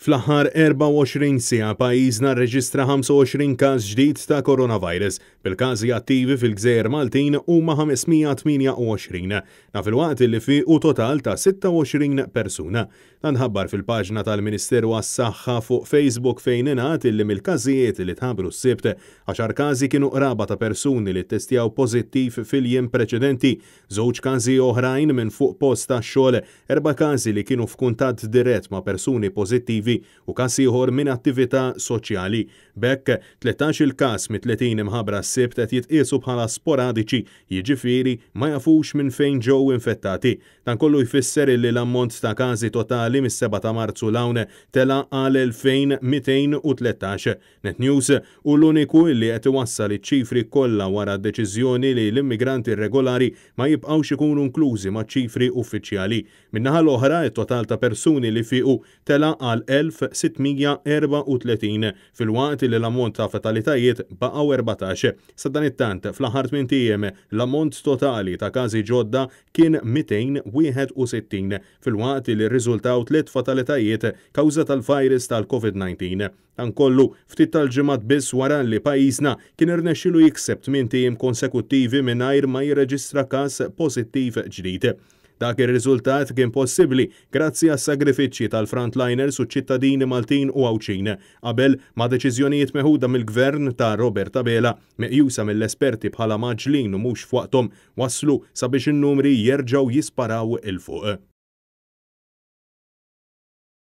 Fl-aħħar 24 sija pajjiżna rreġistra 25 każ ġdid ta' koronavirus. Bil-każi attivi fil-Gżejjer Maltin huma 528, na fil waqt li fi u total ta' 26 persuna. Tanħabbar fil-paġna tal-Ministeru għas-Saħħa fuq Facebook fejn ingħat illi mill-każijiet li tħabru s-sibt, 10 każi kienu qraba ta' persuni li ttestjaw pożittiv fil-jiem preċedenti, żewġ każi oħrajn minn fuq post ta' xogħol, erba' każi li kienu f'kuntatt dirett ma' persuni pożittivi amministrattivi u kas ieħor minn attività soċjali. Bekk 13 il-kas mit 30 imħabra s-sibt qed jitqiesu bħala sporadiċi, jiġifieri ma jafux minn fejn ġew infettati. Dan kollu jfisser li l-ammont ta' każi totali mis-7 ta' Marzu l tela għal 2213. Net News u l-uniku li qed iwassal iċ-ċifri kollha wara d-deċiżjoni li l-immigranti regolari ma jibqgħux ikunu inklużi ma' ċifri uffiċjali. Minnaħal l-oħra, it-total ta' persuni li fiqu tela għal 1634 fil-waqt li l-ammont ta' fatalitajiet baqgħu 14. Saddan it-tant fl-aħħar 8 l-ammont totali ta' każi ġodda kien 261 fil-waqt li rriżultaw tliet fatalitajiet kawża tal-virus tal-COVID-19. Dan kollu ftit tal-ġimgħat biss wara li pajjiżna kien irnexxilu jikseb 8 tiegħim konsekuttivi mingħajr ma jirreġistra każ pożittiv ġdid. Dak ir-riżultat kien possibbli grazzi għas sagrifiċċji tal-frontliners u ċittadini Maltin u Awċin qabel ma' deċiżjonijiet meħuda mill-gvern ta' Robert Abela meqjusa mill-esperti bħala maġlin u mhux fuqtom waslu sabiex in-numri jerġgħu jisparaw il-fuq.